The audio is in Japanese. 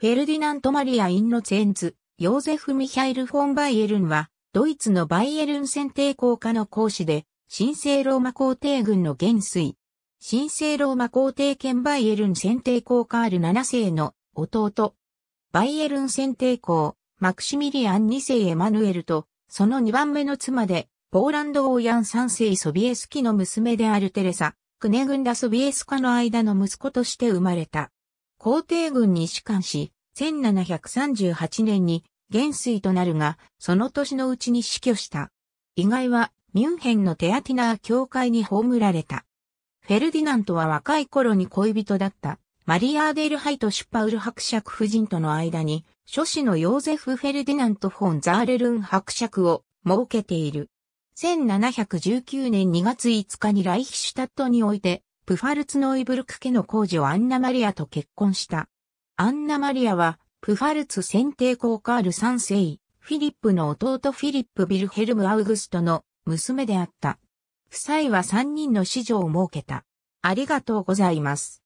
フェルディナント・マリア・インノツェンズ、ヨーゼフ・ミヒャイル・フォン・バイエルンは、ドイツのバイエルン選定校科の講師で、神聖ローマ皇帝軍の元帥。神聖ローマ皇帝兼バイエルン選定校カール7世の弟。バイエルン選定校、マクシミリアン2世エマヌエルと、その2番目の妻で、ポーランド王ヤン3世ソビエスキの娘であるテレサ、クネ軍ダソビエスカの間の息子として生まれた。皇帝軍に士官し、1738年に元帥となるが、その年のうちに死去した。意外はミュンヘンのテアティナー教会に葬られた。フェルディナントは若い頃に恋人だった。マリアーデルハイとシュパウル伯爵夫人との間に、諸子のヨーゼフ・フェルディナント・フォン・ザーレルン伯爵を設けている。1719年2月5日にライヒシュタットにおいて、プファルツノイブルク家の工女アンナ・マリアと結婚した。アンナ・マリアは、プファルツ選帝公カール3世、フィリップの弟フィリップ・ビルヘルム・アウグストの娘であった。夫妻は3人の子女を設けた。ありがとうございます。